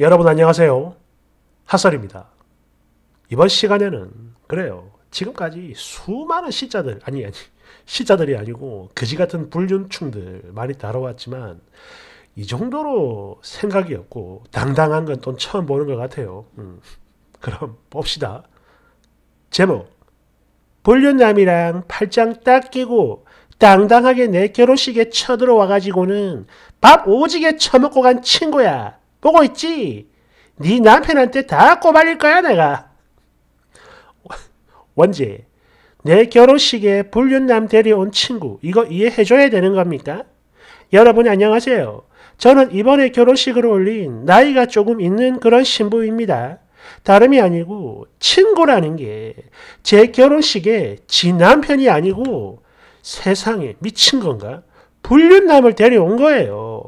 여러분 안녕하세요. 하설입니다. 이번 시간에는 그래요. 지금까지 수많은 시자들, 아니 아니 시자들이 아니고 그지 같은 불륜충들 많이 다뤄왔지만 이 정도로 생각이 없고 당당한 건 또 처음 보는 것 같아요. 음, 그럼 봅시다. 제목 불륜남이랑 팔짱 딱 끼고 당당하게 내 결혼식에 쳐들어와가지고는 밥 오지게 처먹고 간 친구야. 보고 있지? 네 남편한테 다 꼬발릴 거야 내가. 원지, 내 결혼식에 불륜남 데려온 친구 이거 이해해줘야 되는 겁니까? 여러분 안녕하세요. 저는 이번에 결혼식을 올린 나이가 조금 있는 그런 신부입니다. 다름이 아니고 친구라는 게 제 결혼식에 지 남편이 아니고 세상에 미친 건가? 불륜남을 데려온 거예요.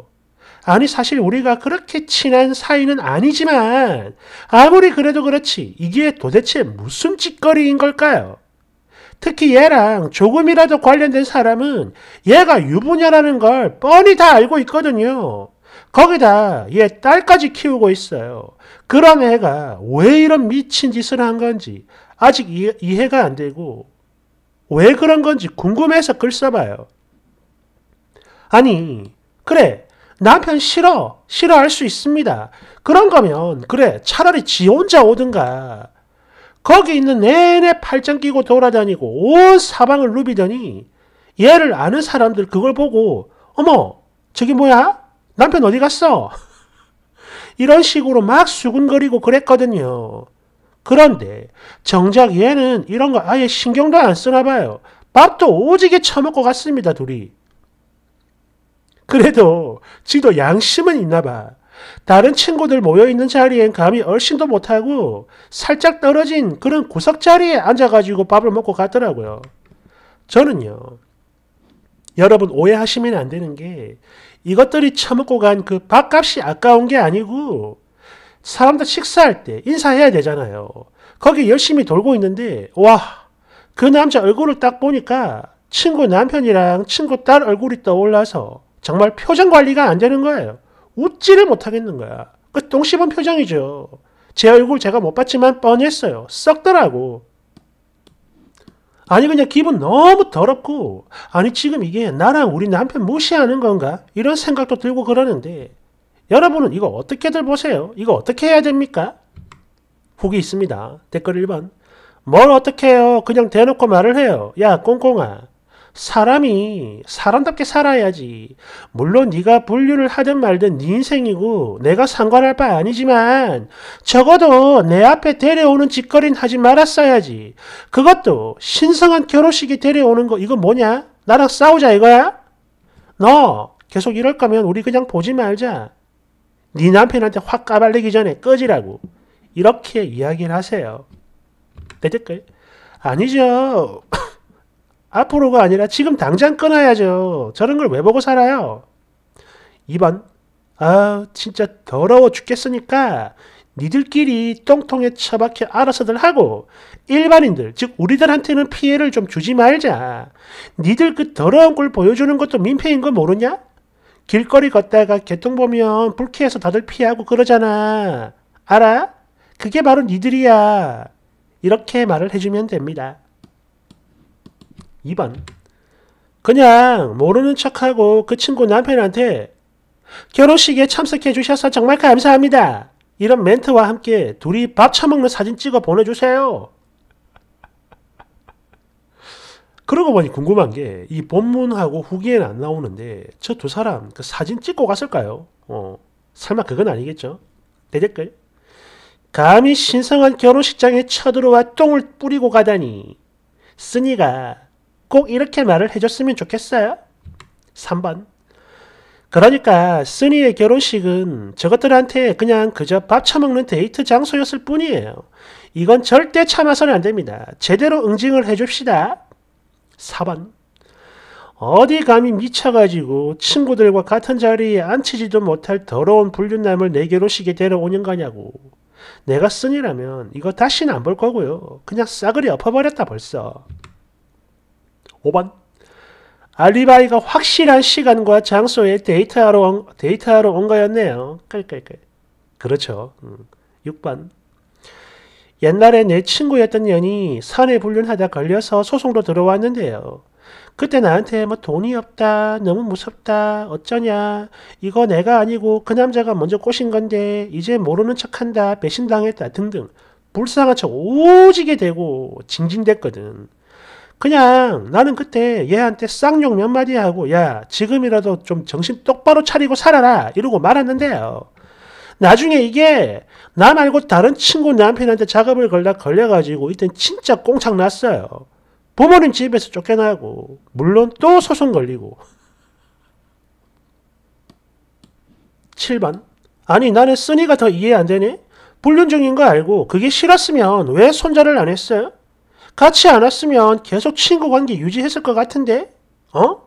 아니 사실 우리가 그렇게 친한 사이는 아니지만 아무리 그래도 그렇지 이게 도대체 무슨 짓거리인 걸까요? 특히 얘랑 조금이라도 관련된 사람은 얘가 유부녀라는 걸 뻔히 다 알고 있거든요. 거기다 얘 딸까지 키우고 있어요. 그런 애가 왜 이런 미친 짓을 한 건지 아직 이해, 가안 되고 왜 그런 건지 궁금해서 글 써봐요. 아니 그래 남편 싫어. 싫어할 수 있습니다. 그런 거면, 그래, 차라리 지 혼자 오든가. 거기 있는 내내 팔짱 끼고 돌아다니고 온 사방을 누비더니 얘를 아는 사람들 그걸 보고, 어머, 저기 뭐야? 남편 어디 갔어? 이런 식으로 막 수근거리고 그랬거든요. 그런데 정작 얘는 이런 거 아예 신경도 안 쓰나 봐요. 밥도 오지게 처먹고 갔습니다, 둘이. 그래도 지도 양심은 있나 봐. 다른 친구들 모여있는 자리엔 감히 얼씬도 못하고 살짝 떨어진 그런 구석 자리에 앉아가지고 밥을 먹고 갔더라고요. 저는요. 여러분 오해하시면 안 되는 게 이것들이 처먹고 간 그 밥값이 아까운 게 아니고 사람들 식사할 때 인사해야 되잖아요. 거기 열심히 돌고 있는데 와 그 남자 얼굴을 딱 보니까 친구 남편이랑 친구 딸 얼굴이 떠올라서 정말 표정 관리가 안 되는 거예요. 웃지를 못하겠는 거야. 그 똥씹은 표정이죠. 제 얼굴 제가 못 봤지만 뻔했어요. 썩더라고. 아니 그냥 기분 너무 더럽고 아니 지금 이게 나랑 우리 남편 무시하는 건가? 이런 생각도 들고 그러는데 여러분은 이거 어떻게들 보세요? 이거 어떻게 해야 됩니까? 후기 있습니다. 댓글 1번 뭘 어떻게 해요? 그냥 대놓고 말을 해요. 야 꽁꽁아 사람이 사람답게 살아야지. 물론 네가 분류를 하든 말든 네 인생이고 내가 상관할 바 아니지만 적어도 내 앞에 데려오는 짓거리는 하지 말았어야지. 그것도 신성한 결혼식에 데려오는 거 이거 뭐냐? 나랑 싸우자 이거야? 너 계속 이럴 거면 우리 그냥 보지 말자. 네 남편한테 확 까발리기 전에 꺼지라고. 이렇게 이야기를 하세요. 내 댓글 아니죠. 앞으로가 아니라 지금 당장 끊어야죠. 저런 걸 왜 보고 살아요? 2번. 아, 진짜 더러워 죽겠으니까 니들끼리 똥통에 처박혀 알아서들 하고 일반인들, 즉 우리들한테는 피해를 좀 주지 말자. 니들 그 더러운 걸 보여주는 것도 민폐인 거 모르냐? 길거리 걷다가 개똥 보면 불쾌해서 다들 피하고 그러잖아. 알아? 그게 바로 니들이야. 이렇게 말을 해주면 됩니다. 2번 그냥 모르는 척하고 그 친구 남편한테 결혼식에 참석해 주셔서 정말 감사합니다. 이런 멘트와 함께 둘이 밥 처먹는 사진 찍어 보내주세요. 그러고 보니 궁금한 게 이 본문하고 후기에는 안 나오는데 저 두 사람 그 사진 찍고 갔을까요? 어, 설마 그건 아니겠죠? 대댓글 감히 신성한 결혼식장에 쳐들어와 똥을 뿌리고 가다니 쓰니가 꼭 이렇게 말을 해줬으면 좋겠어요. 3번. 그러니까 쓰니의 결혼식은 저것들한테 그냥 그저 밥 처먹는 데이트 장소였을 뿐이에요. 이건 절대 참아서는 안 됩니다. 제대로 응징을 해줍시다. 4번. 어디 감히 미쳐가지고 친구들과 같은 자리에 앉히지도 못할 더러운 불륜남을 내 결혼식에 데려오는 거냐고. 내가 쓰니라면 이거 다시는 안 볼 거고요. 그냥 싸그리 엎어버렸다 벌써. 5번 알리바이가 확실한 시간과 장소에 데이터로 온, 데이터로 온 거였네요. 깔깔깔. 그렇죠. 6번 음. 옛날에 내 친구였던 년이 사내 불륜하다 걸려서 소송도 들어왔는데요. 그때 나한테 뭐 돈이 없다, 너무 무섭다, 어쩌냐, 이거 내가 아니고 그 남자가 먼저 꼬신 건데 이제 모르는 척한다, 배신당했다 등등 불쌍한 척 오지게 되고 징징댔거든. 그냥 나는 그때 얘한테 쌍욕 몇 마디 하고 야 지금이라도 좀 정신 똑바로 차리고 살아라 이러고 말았는데요. 나중에 이게 나 말고 다른 친구 남편한테 작업을 걸다 걸려가지고 이땐 진짜 꽁창 났어요. 부모님 집에서 쫓겨나고 물론 또 소송 걸리고 7번 아니 나는 쓰니가 더 이해 안 되네? 불륜 중인 거 알고 그게 싫었으면 왜 손절을 안 했어요? 같이 안 왔으면 계속 친구 관계 유지했을 것 같은데? 어?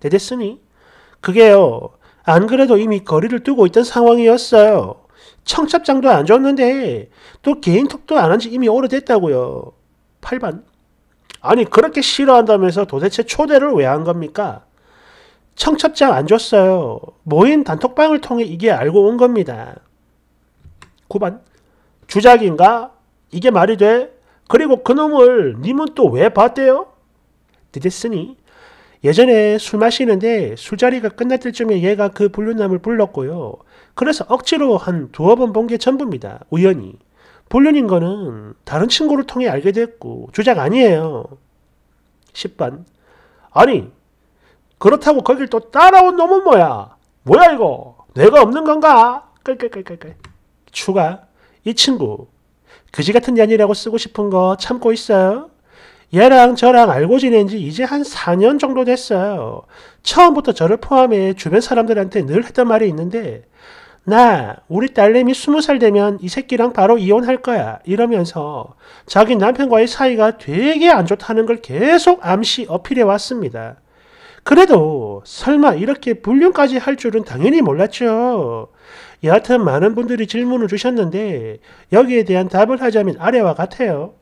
대데으니 그게요. 안 그래도 이미 거리를 두고 있던 상황이었어요. 청첩장도 안 줬는데 또 개인톡도 안 한 지 이미 오래됐다고요. 8반. 아니 그렇게 싫어한다면서 도대체 초대를 왜 한 겁니까? 청첩장 안 줬어요. 모인 단톡방을 통해 이게 알고 온 겁니다. 9반. 주작인가? 이게 말이 돼? 그리고 그놈을 님은 또 왜 봤대요? 늦었으니 예전에 술 마시는데 술자리가 끝날 때쯤에 얘가 그 불륜남을 불렀고요. 그래서 억지로 한 두어 번 본 게 전부입니다. 우연히. 불륜인 거는 다른 친구를 통해 알게 됐고 주작 아니에요. 10번 아니 그렇다고 거길 또 따라온 놈은 뭐야? 뭐야 이거? 내가 없는 건가? 끌끌끌끌끌 추가 이 친구 그지 같은 년이라고 쓰고 싶은 거 참고 있어요. 얘랑 저랑 알고 지낸 지 이제 한 4년 정도 됐어요. 처음부터 저를 포함해 주변 사람들한테 늘 했던 말이 있는데, 나, 우리 딸내미 20살 되면 이 새끼랑 바로 이혼할 거야. 이러면서 자기 남편과의 사이가 되게 안 좋다는 걸 계속 암시 어필해 왔습니다. 그래도 설마 이렇게 불륜까지 할 줄은 당연히 몰랐죠. 여하튼 많은 분들이 질문을 주셨는데 여기에 대한 답을 하자면 아래와 같아요.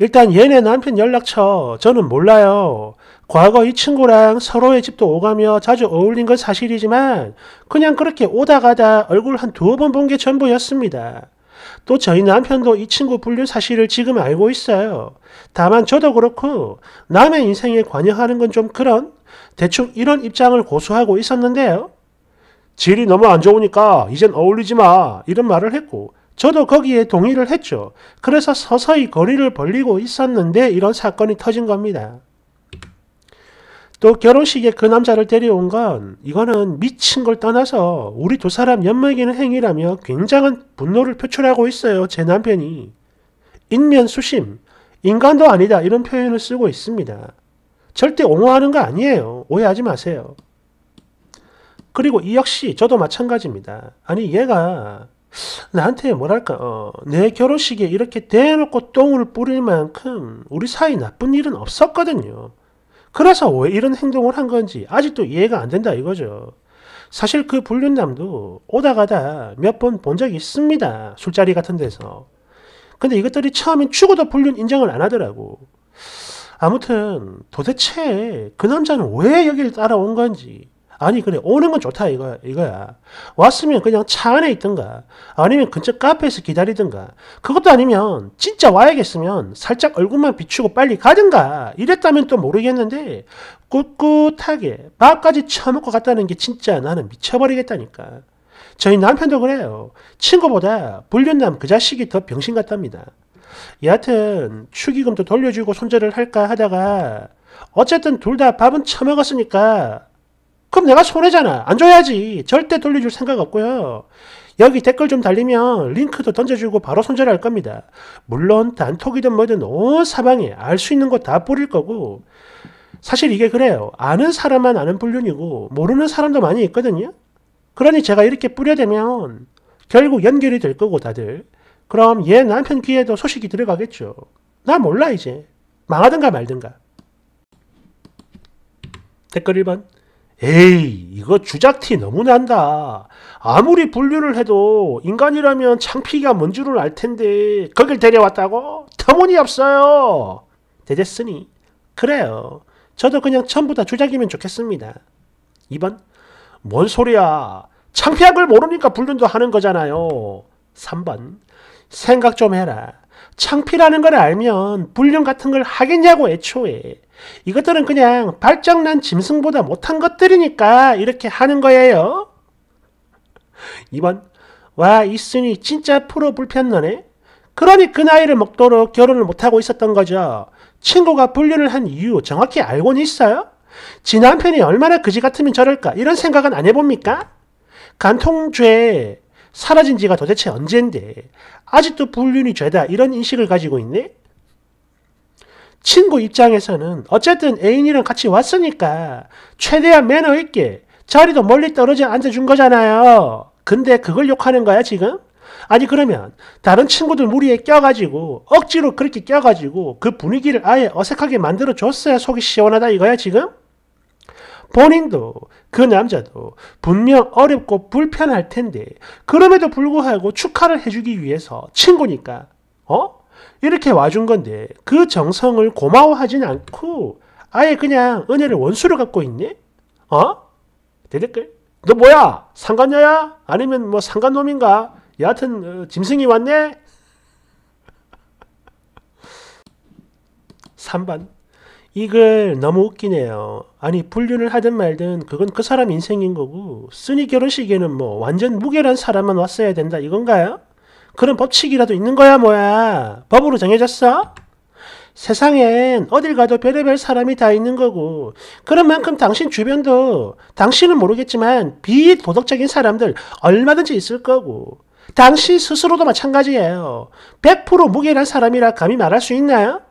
일단 얘네 남편 연락처 저는 몰라요. 과거 이 친구랑 서로의 집도 오가며 자주 어울린 건 사실이지만 그냥 그렇게 오다 가다 얼굴 한 두어 번본 게 전부였습니다. 또 저희 남편도 이 친구 분류 사실을 지금 알고 있어요. 다만 저도 그렇고 남의 인생에 관여하는 건 좀 그런 대충 이런 입장을 고수하고 있었는데요. 질이 너무 안 좋으니까 이젠 어울리지 마 이런 말을 했고 저도 거기에 동의를 했죠. 그래서 서서히 거리를 벌리고 있었는데 이런 사건이 터진 겁니다. 또 결혼식에 그 남자를 데려온 건 이거는 미친 걸 떠나서 우리 두 사람 연맥이는 행위라며 굉장한 분노를 표출하고 있어요. 제 남편이. 인면수심, 인간도 아니다 이런 표현을 쓰고 있습니다. 절대 옹호하는 거 아니에요. 오해하지 마세요. 그리고 이 역시 저도 마찬가지입니다. 아니 얘가 나한테 뭐랄까 어, 내 결혼식에 이렇게 대놓고 똥을 뿌릴 만큼 우리 사이 나쁜 일은 없었거든요. 그래서 왜 이런 행동을 한 건지 아직도 이해가 안 된다 이거죠. 사실 그 불륜남도 오다 가다 몇 번 본 적이 있습니다. 술자리 같은 데서. 근데 이것들이 처음엔 죽어도 불륜 인정을 안 하더라고. 아무튼 도대체 그 남자는 왜 여길 따라온 건지 아니 그래 오는 건 좋다 이거 야 이거야. 왔으면 그냥 차 안에 있든가 아니면 근처 카페에서 기다리든가 그것도 아니면 진짜 와야겠으면 살짝 얼굴만 비추고 빨리 가든가 이랬다면 또 모르겠는데 꿋꿋하게 밥까지 처먹고 갔다는 게 진짜 나는 미쳐버리겠다니까. 저희 남편도 그래요. 친구보다 불륜남 그 자식이 더 병신 같답니다. 여하튼 축의금도 돌려주고 손절을 할까 하다가 어쨌든 둘 다 밥은 처먹었으니까 그럼 내가 손해잖아. 안 줘야지. 절대 돌려줄 생각 없고요. 여기 댓글 좀 달리면 링크도 던져주고 바로 손절할 겁니다. 물론 단톡이든 뭐든 온 사방에 알 수 있는 거 다 뿌릴 거고 사실 이게 그래요. 아는 사람만 아는 불륜이고 모르는 사람도 많이 있거든요. 그러니 제가 이렇게 뿌려대면 결국 연결이 될 거고 다들 그럼 얘 남편 귀에도 소식이 들어가겠죠. 나 몰라 이제 망하든가 말든가 댓글 1번 에이, 이거 주작티 너무 난다. 아무리 분류를 해도 인간이라면 창피가 뭔 줄을 알 텐데 거길 데려왔다고? 터무니없어요. 대겠으니 그래요. 저도 그냥 전부 다 주작이면 좋겠습니다. 2번 뭔 소리야. 창피한 걸 모르니까 불륜도 하는 거잖아요. 3번 생각 좀 해라. 창피라는 걸 알면 불륜 같은 걸 하겠냐고 애초에. 이것들은 그냥 발정난 짐승보다 못한 것들이니까 이렇게 하는 거예요. 2번 와 이순이 진짜 프로 불편너네. 그러니 그 나이를 먹도록 결혼을 못하고 있었던 거죠. 친구가 불륜을 한 이유 정확히 알고는 있어요? 지 남편이 얼마나 그지 같으면 저럴까 이런 생각은 안 해봅니까? 간통죄 사라진 지가 도대체 언젠데 아직도 불륜이 죄다 이런 인식을 가지고 있네? 친구 입장에서는 어쨌든 애인이랑 같이 왔으니까 최대한 매너 있게 자리도 멀리 떨어져 앉아준 거잖아요. 근데 그걸 욕하는 거야 지금? 아니 그러면 다른 친구들 무리에 껴가지고 억지로 그렇게 껴가지고 그 분위기를 아예 어색하게 만들어줬어야 속이 시원하다 이거야 지금? 본인도 그 남자도 분명 어렵고 불편할 텐데 그럼에도 불구하고 축하를 해주기 위해서 친구니까 어? 이렇게 와준 건데 그 정성을 고마워하진 않고 아예 그냥 은혜를 원수로 갖고 있니? 어? 대댓글 너 뭐야 상관녀야? 아니면 뭐 상관놈인가? 여하튼 어, 짐승이 왔네? 3번 이걸 너무 웃기네요. 아니 불륜을 하든 말든 그건 그 사람 인생인 거고 쓰니 결혼식에는 뭐 완전 무결한 사람만 왔어야 된다 이건가요? 그런 법칙이라도 있는 거야 뭐야? 법으로 정해졌어? 세상엔 어딜 가도 별의별 사람이 다 있는 거고 그런 만큼 당신 주변도 당신은 모르겠지만 비도덕적인 사람들 얼마든지 있을 거고 당신 스스로도 마찬가지예요. 100% 무결한 사람이라 감히 말할 수 있나요?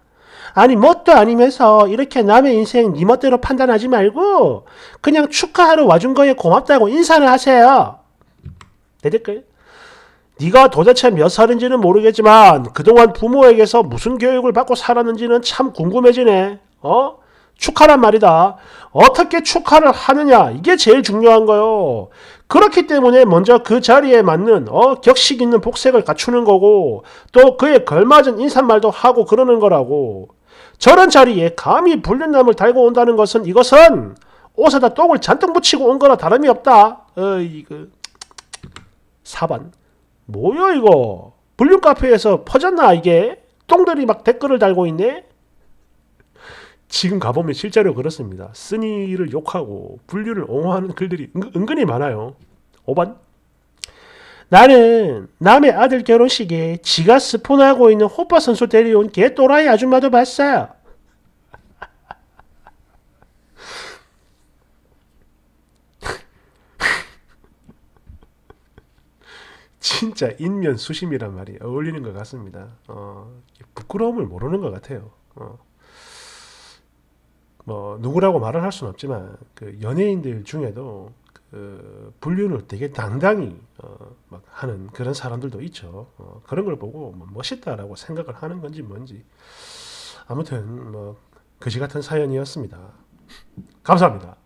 아니 뭣도 아니면서 이렇게 남의 인생 니 멋대로 판단하지 말고 그냥 축하하러 와준 거에 고맙다고 인사를 하세요. 내 댓글. 네가 도대체 몇 살인지는 모르겠지만 그동안 부모에게서 무슨 교육을 받고 살았는지는 참 궁금해지네. 어? 축하란 말이다. 어떻게 축하를 하느냐 이게 제일 중요한 거요. 그렇기 때문에 먼저 그 자리에 맞는 어, 격식 있는 복색을 갖추는 거고 또 그에 걸맞은 인사말도 하고 그러는 거라고. 저런 자리에 감히 불륜남을 달고 온다는 것은 이것은 옷에다 똥을 잔뜩 묻히고 온 거나 다름이 없다. 어 이 그 4번 뭐요 이거 불륜 카페에서 퍼졌나 이게 똥들이 막 댓글을 달고 있네. 지금 가보면 실제로 그렇습니다. 쓰니를 욕하고 분류를 옹호하는 글들이 은, 은근히 많아요. 5번 나는 남의 아들 결혼식에 지가 스폰하고 있는 호빠 선수 데려온 개또라이 아줌마도 봤어요. 진짜 인면 수심이란 말이 어울리는 것 같습니다. 어, 부끄러움을 모르는 것 같아요. 어. 뭐 누구라고 말을 할 수는 없지만 그 연예인들 중에도 어, 분류를 되게 당당히 어, 막 하는 그런 사람들도 있죠. 어, 그런 걸 보고 뭐 멋있다라고 생각을 하는 건지 뭔지 아무튼 뭐 그지 같은 사연이었습니다. 감사합니다.